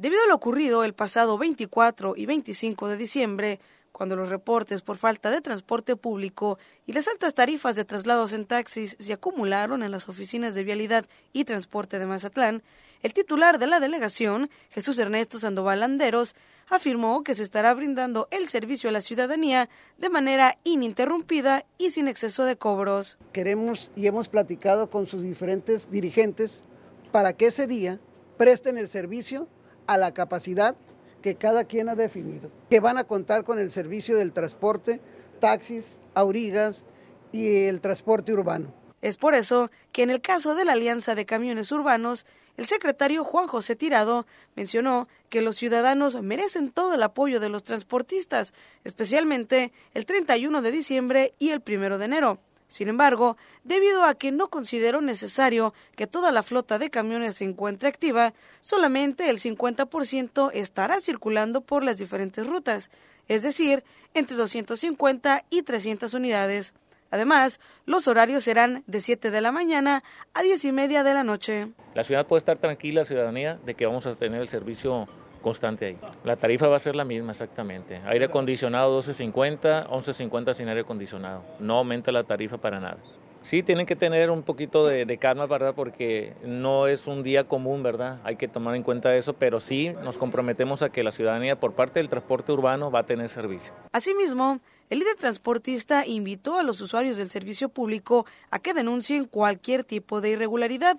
Debido a lo ocurrido el pasado 24 y 25 de diciembre, cuando los reportes por falta de transporte público y las altas tarifas de traslados en taxis se acumularon en las oficinas de vialidad y transporte de Mazatlán, el titular de la delegación, Jesús Ernesto Sandoval Landeros, afirmó que se estará brindando el servicio a la ciudadanía de manera ininterrumpida y sin exceso de cobros. Queremos y hemos platicado con sus diferentes dirigentes para que ese día presten el servicio a la capacidad que cada quien ha definido, que van a contar con el servicio del transporte, taxis, aurigas y el transporte urbano. Es por eso que en el caso de la Alianza de Camiones Urbanos, el secretario Juan José Tirado mencionó que los ciudadanos merecen todo el apoyo de los transportistas, especialmente el 31 de diciembre y el 1 de enero. Sin embargo, debido a que no considero necesario que toda la flota de camiones se encuentre activa, solamente el 50% estará circulando por las diferentes rutas, es decir, entre 250 y 300 unidades. Además, los horarios serán de 7 de la mañana a 10 y media de la noche. La ciudad puede estar tranquila, ciudadanía, de que vamos a tener el servicio constante ahí. La tarifa va a ser la misma exactamente. Aire acondicionado 12.50, 11.50 sin aire acondicionado. No aumenta la tarifa para nada. Sí, tienen que tener un poquito de, calma, ¿verdad? Porque no es un día común, ¿verdad? Hay que tomar en cuenta eso, pero sí nos comprometemos a que la ciudadanía por parte del transporte urbano va a tener servicio. Asimismo, el líder transportista invitó a los usuarios del servicio público a que denuncien cualquier tipo de irregularidad,